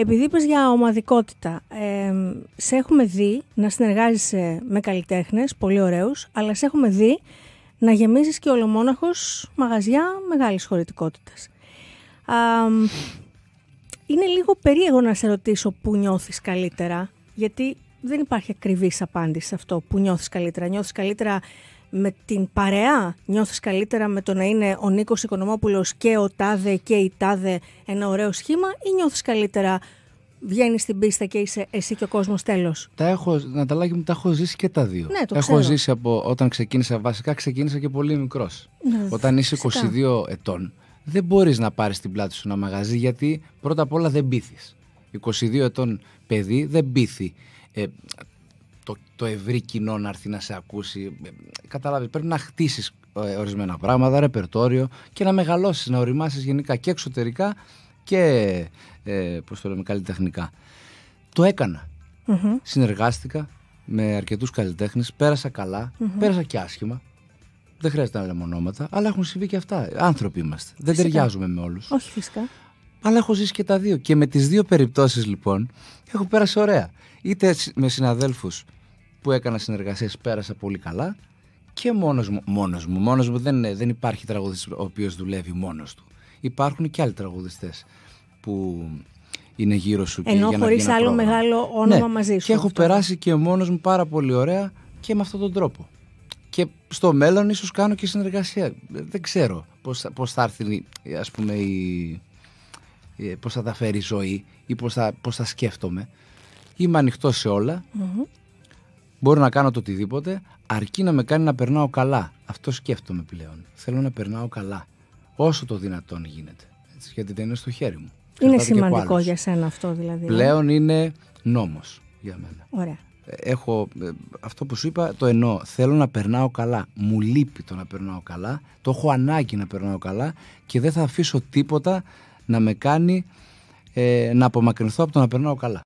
Επειδή είπες για ομαδικότητα, σε έχουμε δει να συνεργάζεσαι με καλλιτέχνες, πολύ ωραίους, αλλά σε έχουμε δει να γεμίζεις και ολομόναχος μαγαζιά μεγάλης χωρητικότητας. είναι λίγο περίεργο να σε ρωτήσω που νιώθεις καλύτερα, γιατί δεν υπάρχει ακριβής απάντηση σε αυτό που νιώθεις καλύτερα. Νιώθεις καλύτερα με την παρέα νιώθεις καλύτερα με το να είναι ο Νίκος Οικονομόπουλος και ο Τάδε και η Τάδε ένα ωραίο σχήμα ή νιώθεις καλύτερα βγαίνεις στην πίστα και είσαι εσύ και ο κόσμος τέλος. Τα έχω, να τα μου, τα έχω ζήσει και τα δύο. Ναι, το έχω ζήσει από όταν ξεκίνησα. Βασικά ξεκίνησα και πολύ μικρός. Ναι, όταν είσαι 22 ετών, δεν μπορείς να πάρεις την πλάτη σου ένα μαγαζί γιατί πρώτα απ' όλα δεν πείθεις. 22 ετών παιδί δεν πείθει. Ε, το, το ευρύ κοινό να έρθει να σε ακούσει. Ε, Καταλάβει, πρέπει να χτίσεις ε, ορισμένα πράγματα, ρεπερτόριο και να μεγαλώσεις, να οριμάσεις γενικά και εξωτερικά και ε, το λέμε, καλλιτεχνικά. Το έκανα. Mm-hmm. Συνεργάστηκα με αρκετούς καλλιτέχνες, πέρασα πέρασα και άσχημα. Δεν χρειάζεται να λέμε ονόματα, αλλά έχουν συμβεί και αυτά. Άνθρωποι είμαστε. Δεν ταιριάζουμε με όλους. Όχι, φυσικά. Αλλά έχω ζήσει και τα δύο. Και με τις δύο περιπτώσεις, λοιπόν, έχω πέρασει ωραία. Είτε με συναδέλφους που έκανα συνεργασίες, πέρασα πολύ καλά, και μόνος μου. Μόνος μου. Μόνος μου δεν, δεν υπάρχει τραγουδιστής ο οποίος δουλεύει μόνος του. Υπάρχουν και άλλοι τραγουδιστές που είναι γύρω σου και Ενώ χωρί άλλο μεγάλο όνομα ναι, μαζί σου. Και έχω περάσει και μόνος μου πάρα πολύ ωραία και με αυτόν τον τρόπο. Και στο μέλλον ίσως κάνω και συνεργασία. Δεν ξέρω πώς θα έρθει ας πούμε, η, πώς θα τα φέρει η ζωή ή πώς θα, σκέφτομαι. Είμαι ανοιχτός σε ολα Μπορώ να κάνω το οτιδήποτε, αρκεί να με κάνει να περνάω καλά. Αυτό σκέφτομαι πλέον. Θέλω να περνάω καλά. Όσο το δυνατόν γίνεται. γιατί δεν είναι στο χέρι μου. Είναι σημαντικό για σένα αυτό δηλαδή. Ναι. Πλέον είναι νόμος για μένα. Ωραία. Ε, έχω, ε, αυτό που σου είπα το εννοώ. Θέλω να περνάω καλά. Μου λείπει το να περνάω καλά. Το έχω ανάγκη να περνάω καλά και δεν θα αφήσω τίποτα να με κάνει ε, να απομακρυνθώ από το να περνάω καλά.